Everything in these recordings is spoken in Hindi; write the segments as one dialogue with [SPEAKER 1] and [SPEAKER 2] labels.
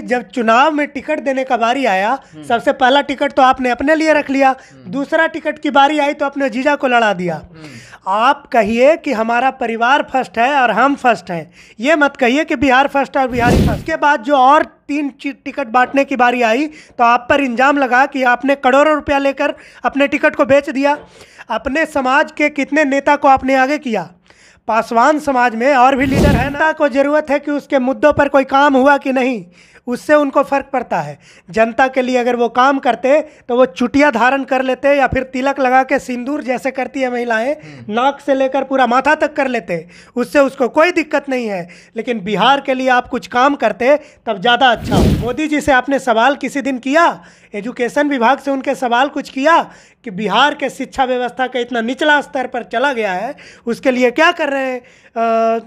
[SPEAKER 1] कि जब चुनाव में टिकट देने का बारी आया सबसे पहला टिकट तो आपने अपने लिए रख लिया दूसरा टिकट की बारी आई तो अपने जीजा को लड़ा दिया आप कहिए कि हमारा परिवार फर्स्ट है और हम फर्स्ट हैं ये मत कहिए कि बिहार फर्स्ट है और बिहार फर्स्ट के बाद जो और तीन टिकट बांटने की बारी आई तो आप पर इंजाम लगा कि आपने करोड़ों रुपया लेकर अपने टिकट को बेच दिया अपने समाज के कितने नेता को आपने आगे किया पासवान समाज में और भी लीडर है जनता को जरूरत है कि उसके मुद्दों पर कोई काम हुआ कि नहीं उससे उनको फर्क पड़ता है जनता के लिए अगर वो काम करते तो वो चुटिया धारण कर लेते या फिर तिलक लगा के सिंदूर जैसे करती है महिलाएं हम्म। नाक से लेकर पूरा माथा तक कर लेते उससे उसको कोई दिक्कत नहीं है लेकिन बिहार के लिए आप कुछ काम करते तब ज़्यादा अच्छा हो मोदी जी से आपने सवाल किसी दिन किया एजुकेशन विभाग से उनके सवाल कुछ किया कि बिहार के शिक्षा व्यवस्था का इतना निचला स्तर पर चला गया है उसके लिए क्या कर रहे हैं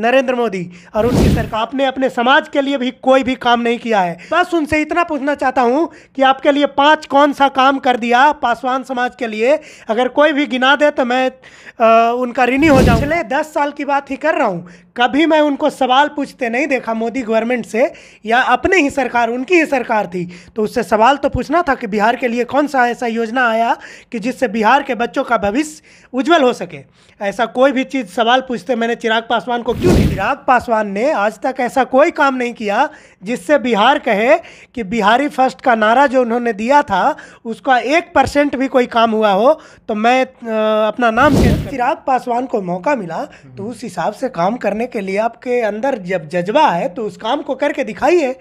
[SPEAKER 1] नरेंद्र मोदी और उनकी सरकार आपने अपने समाज के लिए भी कोई भी काम नहीं किया है बस उनसे इतना पूछना चाहता हूँ कि आपके लिए पांच कौन सा काम कर दिया पासवान समाज के लिए अगर कोई भी गिना दे तो मैं आ, उनका ऋणी हो जाऊँ पिछले दस साल की बात ही कर रहा हूँ कभी मैं उनको सवाल पूछते नहीं देखा मोदी गवर्नमेंट से या अपने ही सरकार उनकी ही सरकार थी तो उससे सवाल तो पूछना था कि बिहार के लिए कौन सा ऐसा योजना आया कि जिससे बिहार के बच्चों का भविष्य उज्जवल हो सके ऐसा कोई भी चीज़ सवाल पूछते मैंने चिराग पासवान को क्यों नहीं चिराग पासवान ने आज तक ऐसा कोई काम नहीं किया जिससे बिहार कहे कि बिहारी फर्स्ट का नारा जो उन्होंने दिया था उसका एक परसेंट भी कोई काम हुआ हो तो मैं अपना नाम चिराग पासवान को मौका मिला तो उस हिसाब से काम करने करने के लिए आपके अंदर जब जज्बा है तो उस काम को करके दिखाइए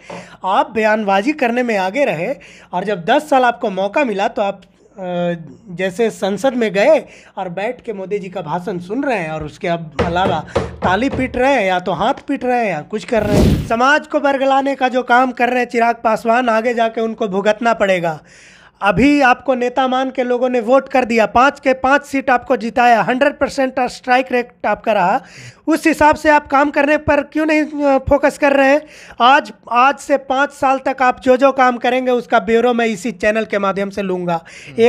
[SPEAKER 1] आप बयानबाजी करने में आगे रहे और जब 10 साल आपको मौका मिला तो आप जैसे संसद में गए और बैठ के मोदी जी का भाषण सुन रहे हैं और उसके अब अलावा ताली पीट रहे हैं या तो हाथ पीट रहे हैं या कुछ कर रहे हैं समाज को बरगलाने का जो काम कर रहे हैं चिराग पासवान आगे जाके उनको भुगतना पड़ेगा अभी आपको नेता मान के लोगों ने वोट कर दिया पाँच के पाँच सीट आपको जिताया हंड्रेड परसेंट स्ट्राइक रेट आपका रहा उस हिसाब से आप काम करने पर क्यों नहीं फोकस कर रहे हैं आज आज से पाँच साल तक आप जो जो काम करेंगे उसका ब्यूरो मैं इसी चैनल के माध्यम से लूँगा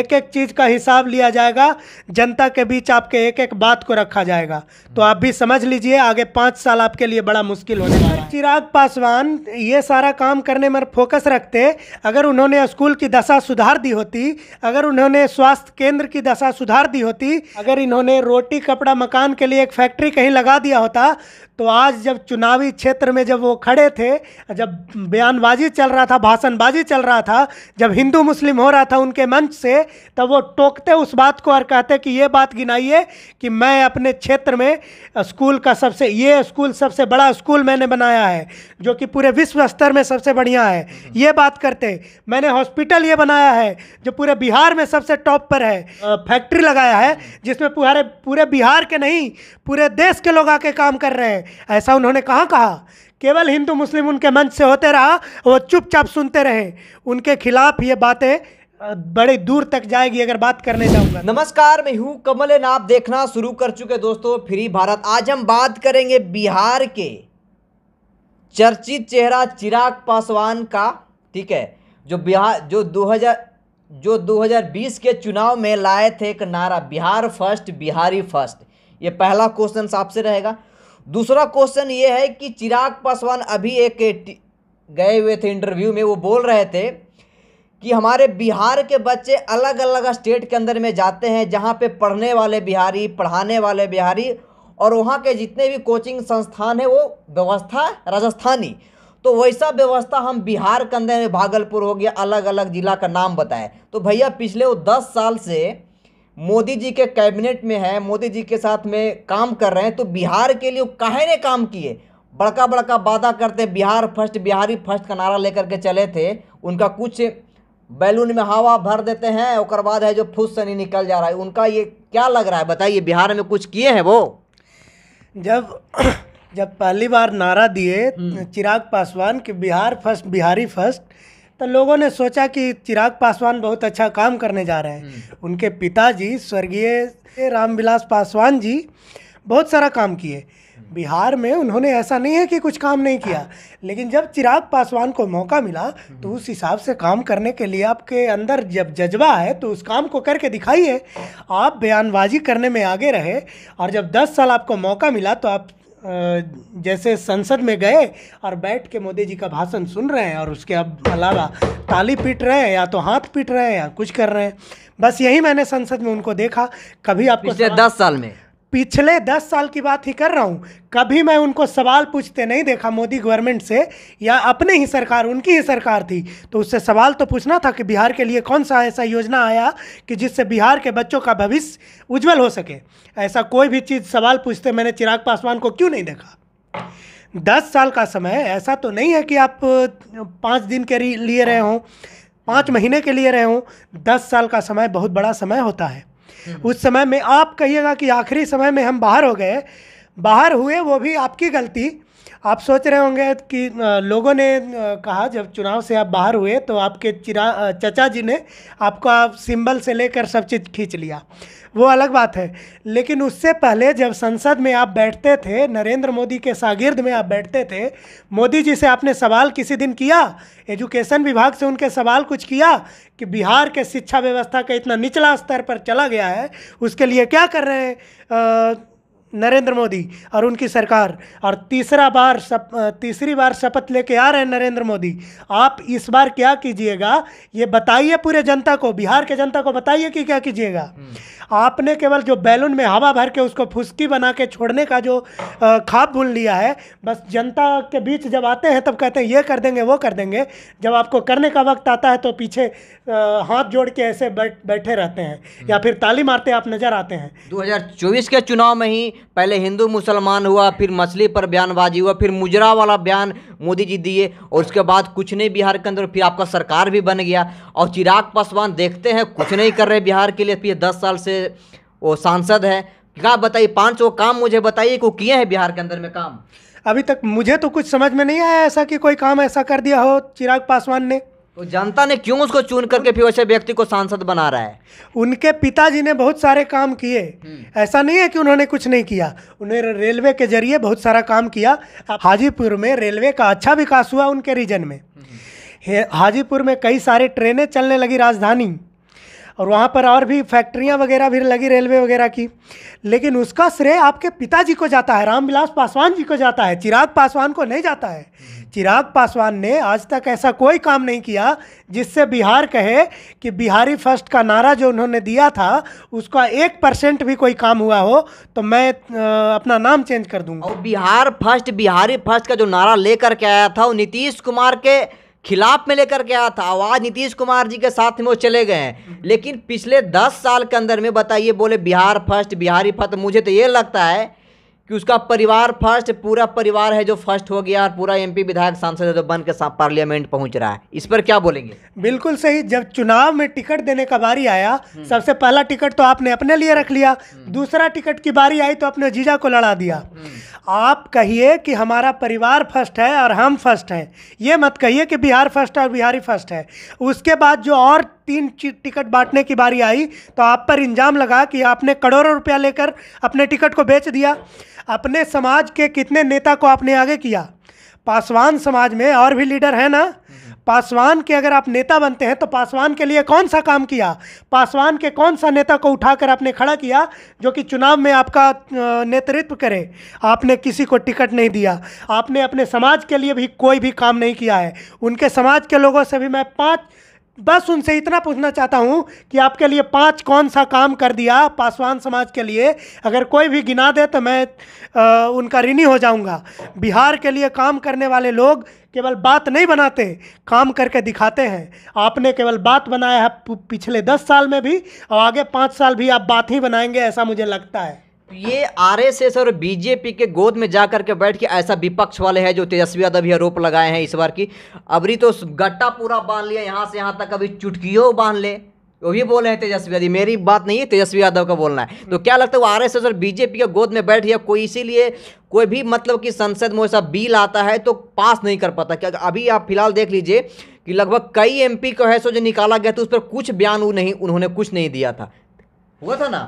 [SPEAKER 1] एक एक चीज़ का हिसाब लिया जाएगा जनता के बीच आपके एक एक बात को रखा जाएगा तो आप भी समझ लीजिए आगे पाँच साल आपके लिए बड़ा मुश्किल होने वाला है चिराग पासवान ये सारा काम करने में फोकस रखते अगर उन्होंने स्कूल की दशा सुधार दी होती अगर उन्होंने स्वास्थ्य केंद्र की दशा सुधार दी होती अगर इन्होंने रोटी कपड़ा मकान के लिए एक फैक्ट्री कहीं लगा दिया होता तो आज जब चुनावी क्षेत्र में जब वो खड़े थे जब बयानबाजी चल रहा था भाषणबाजी चल रहा था जब हिंदू मुस्लिम हो रहा था उनके मंच से तब वो टोकते उस बात को और कहते कि ये बात गिनाइए कि मैं अपने क्षेत्र में स्कूल का सबसे ये स्कूल सबसे बड़ा स्कूल मैंने बनाया है जो कि पूरे विश्व स्तर में सबसे बढ़िया है ये बात करते मैंने हॉस्पिटल ये बनाया है जो पूरे बिहार में सबसे टॉप पर है फैक्ट्री लगाया है जिसमें पूरे पूरे बिहार के नहीं पूरे देश के लोग आके काम कर रहे हैं ऐसा उन्होंने कहाँ कहा केवल हिंदू मुस्लिम उनके मंच से होते रहा वो चुपचाप सुनते रहे उनके खिलाफ ये बातें बड़े दूर तक जाएगी अगर बात करने जाऊंगा नमस्कार मैं हूं कमलन आप देखना शुरू कर चुके दोस्तों फ्री भारत आज
[SPEAKER 2] हम बात करेंगे बिहार के चर्चित चेहरा चिराग पासवान का ठीक है जो बिहार जो 2000 जो 2020 के चुनाव में लाए थे एक नारा बिहार फर्स्ट बिहारी फर्स्ट ये पहला क्वेश्चन आपसे रहेगा दूसरा क्वेश्चन ये है कि चिराग पासवान अभी एक गए हुए थे इंटरव्यू में वो बोल रहे थे कि हमारे बिहार के बच्चे अलग अलग स्टेट के अंदर में जाते हैं जहाँ पे पढ़ने वाले बिहारी पढ़ाने वाले बिहारी और वहाँ के जितने भी कोचिंग संस्थान है वो व्यवस्था राजस्थानी तो वैसा व्यवस्था हम बिहार के अंदर भागलपुर हो गया अलग अलग ज़िला का नाम बताएं तो भैया पिछले वो दस साल से मोदी जी के कैबिनेट में है मोदी जी के साथ में काम कर रहे हैं तो बिहार के लिए काहे ने काम किए बड़का बड़का वादा करते बिहार फर्स्ट बिहारी फर्स्ट का नारा लेकर के चले थे उनका कुछ बैलून में हवा भर देते हैं और बाद है जो
[SPEAKER 1] फूस सनी निकल जा रहा है उनका ये क्या लग रहा है बताइए बिहार में कुछ किए हैं वो जब जब पहली बार नारा दिए हम्म। चिराग पासवान कि बिहार फर्स्ट बिहारी फर्स्ट तो लोगों ने सोचा कि चिराग पासवान बहुत अच्छा काम करने जा रहे हैं हम्म। उनके पिताजी स्वर्गीय रामविलास पासवान जी बहुत सारा काम किए हम्म। बिहार में उन्होंने ऐसा नहीं है कि कुछ काम नहीं किया हाँ। लेकिन जब चिराग पासवान को मौका मिला हम्म। तो उस हिसाब से काम करने के लिए आपके अंदर जब जज्बा है तो उस काम को करके दिखाइए आप बयानबाजी करने में आगे रहे और जब 10 साल आपको मौका मिला तो आप जैसे संसद में गए और बैठ के मोदी जी का भाषण सुन रहे हैं और उसके अब अलावा ताली पीट रहे हैं या तो हाथ पीट रहे हैं या कुछ कर रहे हैं बस यही मैंने संसद में उनको देखा कभी आपको दस साल में पिछले दस साल की बात ही कर रहा हूँ कभी मैं उनको सवाल पूछते नहीं देखा मोदी गवर्नमेंट से या अपने ही सरकार उनकी ही सरकार थी तो उससे सवाल तो पूछना था कि बिहार के लिए कौन सा ऐसा योजना आया कि जिससे बिहार के बच्चों का भविष्य उज्जवल हो सके ऐसा कोई भी चीज़ सवाल पूछते मैंने चिराग पासवान को क्यों नहीं देखा दस साल का समय ऐसा तो नहीं है कि आप पाँच दिन के लिए रहे हों पाँच महीने के लिए रहे हों दस साल का समय बहुत बड़ा समय होता है उस समय में आप कहिएगा कि आखिरी समय में हम बाहर हो गए बाहर हुए वो भी आपकी गलती आप सोच रहे होंगे कि लोगों ने कहा जब चुनाव से आप बाहर हुए तो आपके चिरा चचा जी ने आपका सिंबल से लेकर सब चीज़ खींच लिया वो अलग बात है लेकिन उससे पहले जब संसद में आप बैठते थे नरेंद्र मोदी के शागिर्द में आप बैठते थे मोदी जी से आपने सवाल किसी दिन किया एजुकेशन विभाग से उनके सवाल कुछ किया कि बिहार के शिक्षा व्यवस्था का इतना निचला स्तर पर चला गया है उसके लिए क्या कर रहे हैं नरेंद्र मोदी और उनकी सरकार और तीसरा बार सप तीसरी बार शपथ लेके आ रहे हैं नरेंद्र मोदी आप इस बार क्या कीजिएगा ये बताइए पूरे जनता को बिहार के जनता को बताइए कि क्या कीजिएगा हम्म। आपने केवल जो बैलून में हवा भर के उसको फुसकी बना के छोड़ने का जो खाब भूल लिया है बस जनता के बीच जब आते हैं तब कहते हैं ये कर देंगे वो कर देंगे जब आपको करने का वक्त आता है तो पीछे हाथ जोड़ के ऐसे बैठ बैठे रहते हैं हम्म। या फिर ताली मारते आप नजर आते हैं
[SPEAKER 2] दो
[SPEAKER 1] के चुनाव में ही पहले हिंदू मुसलमान
[SPEAKER 2] हुआ फिर मछली पर बयानबाजी हुआ फिर मुजरा वाला बयान मोदी जी दिए और उसके बाद कुछ नहीं बिहार के अंदर फिर आपका सरकार भी बन गया और चिराग पासवान देखते हैं कुछ नहीं कर रहे बिहार के लिए फिर दस साल से वो सांसद है क्या बताइए पाँच वो काम मुझे बताइए को किए हैं बिहार के अंदर में काम
[SPEAKER 1] अभी तक मुझे तो कुछ समझ में नहीं आया ऐसा कि कोई काम ऐसा कर दिया हो चिराग पासवान ने
[SPEAKER 2] तो जनता ने क्यों उसको चुन करके फिर वैसे व्यक्ति को सांसद बना रहा है
[SPEAKER 1] उनके पिताजी ने बहुत सारे काम किए हम्म। ऐसा नहीं है कि उन्होंने कुछ नहीं किया उन्होंने रेलवे के जरिए बहुत सारा काम किया हाजीपुर में रेलवे का अच्छा विकास हुआ उनके रीजन में हम्म। हाजीपुर में कई सारे ट्रेनें चलने लगी राजधानी और वहाँ पर और भी फैक्ट्रियाँ वगैरह भी लगी रेलवे वगैरह की लेकिन उसका श्रेय आपके पिताजी को जाता है रामविलास पासवान जी को जाता है चिराग पासवान को नहीं जाता है चिराग पासवान ने आज तक ऐसा कोई काम नहीं किया जिससे बिहार कहे कि बिहारी फर्स्ट का नारा जो उन्होंने दिया था उसका एक परसेंट भी कोई काम हुआ हो तो मैं अपना नाम चेंज कर दूंगा और
[SPEAKER 2] बिहार फर्स्ट बिहारी फर्स्ट का जो नारा लेकर के आया था वो नीतीश कुमार के खिलाफ में लेकर के आया था आवाज नीतीश कुमार जी के साथ में वो चले गए हैं हम्म। लेकिन पिछले दस साल के अंदर में बताइए बोले बिहार फर्स्ट बिहारी फर्स्ट मुझे तो ये लगता है कि उसका परिवार फर्स्ट पूरा परिवार है जो फर्स्ट हो गया और पूरा एमपी विधायक सांसद है जो बन के पार्लियामेंट
[SPEAKER 1] पहुंच रहा है इस पर क्या बोलेंगे बिल्कुल सही जब चुनाव में टिकट देने का बारी आया सबसे पहला टिकट तो आपने अपने लिए रख लिया दूसरा टिकट की बारी आई तो अपने जीजा को लड़ा दिया आप कहिए कि हमारा परिवार फर्स्ट है और हम फर्स्ट हैं ये मत कहिए कि बिहार फर्स्ट है और बिहारी फर्स्ट है उसके बाद जो और तीन टिकट बांटने की बारी आई तो आप पर इंजाम लगा कि आपने करोड़ों रुपया लेकर अपने टिकट को बेच दिया अपने समाज के कितने नेता को आपने आगे किया पासवान समाज में और भी लीडर है ना पासवान के अगर आप नेता बनते हैं तो पासवान के लिए कौन सा काम किया पासवान के कौन सा नेता को उठाकर आपने खड़ा किया जो कि चुनाव में आपका नेतृत्व करे आपने किसी को टिकट नहीं दिया आपने अपने समाज के लिए भी कोई भी काम नहीं किया है उनके समाज के लोगों से भी मैं पाँच बस उनसे इतना पूछना चाहता हूँ कि आपके लिए पांच कौन सा काम कर दिया पासवान समाज के लिए अगर कोई भी गिना दे तो मैं आ, उनका ऋणी हो जाऊँगा बिहार के लिए काम करने वाले लोग केवल बात नहीं बनाते काम करके दिखाते हैं आपने केवल बात बनाया है पिछले दस साल में भी और आगे पाँच साल भी आप बात ही बनाएंगे ऐसा मुझे लगता है
[SPEAKER 2] ये आरएसएस और बीजेपी के गोद में जा करके बैठ के ऐसा विपक्ष वाले हैं जो तेजस्वी यादव ही आरोप लगाए हैं इस बार की अबरी तो गट्टा पूरा बांध लिया यहाँ से यहाँ तक अभी चुटकियों बांध ले वो भी बोले हैं तेजस्वी यादव मेरी बात नहीं है तेजस्वी यादव का बोलना है तो क्या लगता है वो आरएसएस और बीजेपी के गोद में बैठ गया कोई इसीलिए कोई भी मतलब कि संसद में ऐसा बिल आता है तो पास नहीं कर पाता क्या अभी आप फिलहाल देख लीजिए कि लगभग कई एमपी को है सो जो निकाला गया था उस पर कुछ बयान नहीं उन्होंने कुछ नहीं दिया था हुआ था ना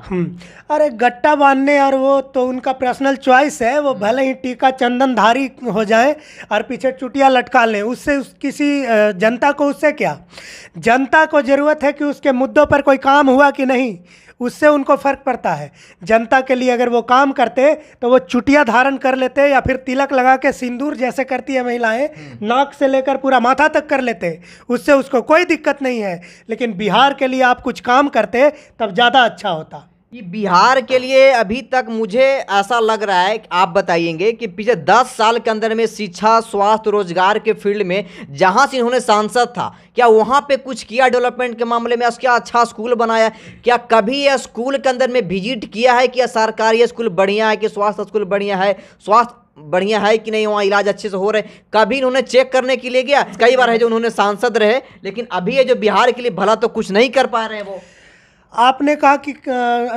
[SPEAKER 1] अरे गट्टा बांधने और वो तो उनका पर्सनल चॉइस है वो भले ही टीका चंदनधारी हो जाए और पीछे चुटिया लटका लें उससे उस किसी जनता को उससे क्या जनता को ज़रूरत है कि उसके मुद्दों पर कोई काम हुआ कि नहीं उससे उनको फ़र्क पड़ता है जनता के लिए अगर वो काम करते तो वो चुटिया धारण कर लेते या फिर तिलक लगा के सिंदूर जैसे करती है महिलाएं हम्म। नाक से लेकर पूरा माथा तक कर लेते उससे उसको कोई दिक्कत नहीं है लेकिन बिहार के लिए आप कुछ काम करते तब ज़्यादा अच्छा होता
[SPEAKER 2] कि बिहार
[SPEAKER 1] के लिए अभी तक मुझे ऐसा लग रहा है कि आप
[SPEAKER 2] बताइएंगे कि पिछले दस साल के अंदर में शिक्षा स्वास्थ्य रोजगार के फील्ड में जहां से इन्होंने सांसद था क्या वहां पे कुछ किया डेवलपमेंट के मामले में क्या अच्छा स्कूल बनाया क्या कभी यह स्कूल के अंदर में विजिट किया है कि सरकारी स्कूल बढ़िया है कि स्वास्थ्य स्कूल बढ़िया है स्वास्थ्य बढ़िया है कि नहीं वहाँ इलाज अच्छे से हो रहे कभी इन्होंने चेक करने के लिए गया कई बार है जो उन्होंने सांसद रहे लेकिन अभी ये जो बिहार के लिए भला तो कुछ नहीं कर पा रहे वो
[SPEAKER 1] आपने कहा कि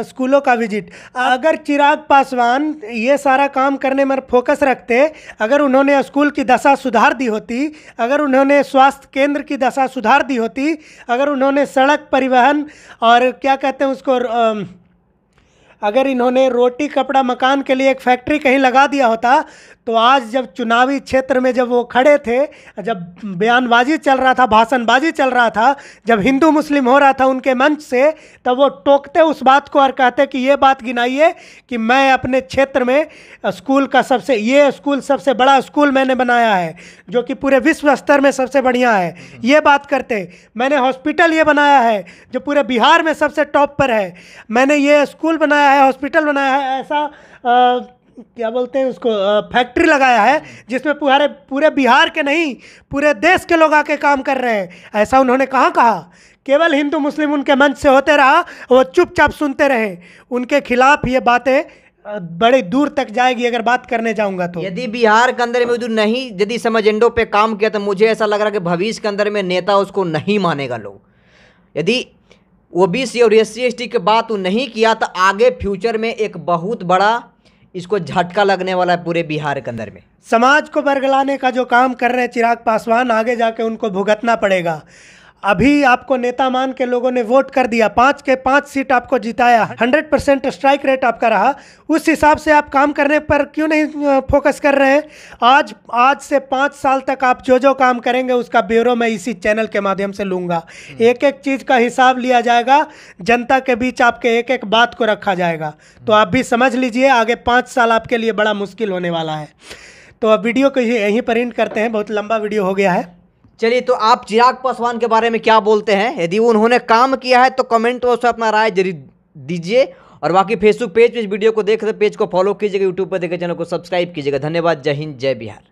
[SPEAKER 1] स्कूलों का विजिट अगर चिराग पासवान ये सारा काम करने में फोकस रखते अगर उन्होंने स्कूल की दशा सुधार दी होती अगर उन्होंने स्वास्थ्य केंद्र की दशा सुधार दी होती अगर उन्होंने सड़क परिवहन और क्या कहते हैं उसको अगर इन्होंने रोटी कपड़ा मकान के लिए एक फैक्ट्री कहीं लगा दिया होता तो आज जब चुनावी क्षेत्र में जब वो खड़े थे जब बयानबाजी चल रहा था भाषणबाजी चल रहा था जब हिंदू मुस्लिम हो रहा था उनके मंच से तब वो टोकते उस बात को और कहते कि ये बात गिनाइए कि मैं अपने क्षेत्र में स्कूल का सबसे ये स्कूल सबसे बड़ा स्कूल मैंने बनाया है जो कि पूरे विश्व स्तर में सबसे बढ़िया है ये बात करते मैंने हॉस्पिटल ये बनाया है जो पूरे बिहार में सबसे टॉप पर है मैंने ये स्कूल बनाया है हॉस्पिटल बनाया है ऐसा आ, क्या बोलते हैं उसको फैक्ट्री लगाया है जिसमें पूरे पूरे बिहार के नहीं पूरे देश के लोग आके काम कर रहे हैं ऐसा उन्होंने कहाँ कहा केवल हिंदू मुस्लिम उनके मंच से होते रहा वो चुपचाप सुनते रहे उनके खिलाफ ये बातें बड़े दूर तक जाएगी अगर बात करने जाऊंगा तो यदि बिहार के
[SPEAKER 2] अंदर में नहीं यदि समझेंडो एजेंडो पे काम किया तो मुझे ऐसा लग रहा है कि भविष्य के अंदर में नेता उसको नहीं मानेगा लोग यदि ओ बी सी और एस सी की बात तो नहीं किया तो आगे फ्यूचर में एक बहुत बड़ा इसको झटका लगने
[SPEAKER 1] वाला है पूरे बिहार के अंदर में समाज को बरगलाने का जो काम कर रहे चिराग पासवान आगे जाके उनको भुगतना पड़ेगा अभी आपको नेता मान के लोगों ने वोट कर दिया पाँच के पाँच सीट आपको जिताया हंड्रेड परसेंट स्ट्राइक रेट आपका रहा उस हिसाब से आप काम करने पर क्यों नहीं फोकस कर रहे हैं आज आज से पाँच साल तक आप जो जो काम करेंगे उसका ब्यूरो मैं इसी चैनल के माध्यम से लूँगा हम्म। एक एक चीज़ का हिसाब लिया जाएगा जनता के बीच आपके एक एक बात को रखा जाएगा हम्म। तो आप भी समझ लीजिए आगे पाँच साल आपके लिए बड़ा मुश्किल होने वाला है तो अब वीडियो को यहीं पर इंट करते हैं बहुत लंबा वीडियो हो गया है चलिए
[SPEAKER 2] तो आप चिराग पासवान के बारे में क्या बोलते हैं यदि उन्होंने काम किया है तो कमेंट बॉक्स में अपना राय जरूर दीजिए और बाकी फेसबुक पेज पे इस वीडियो को देख रहे पेज को फॉलो कीजिएगा यूट्यूब पर देखे चैनल को सब्सक्राइब कीजिएगा धन्यवाद जय हिंद जय बिहार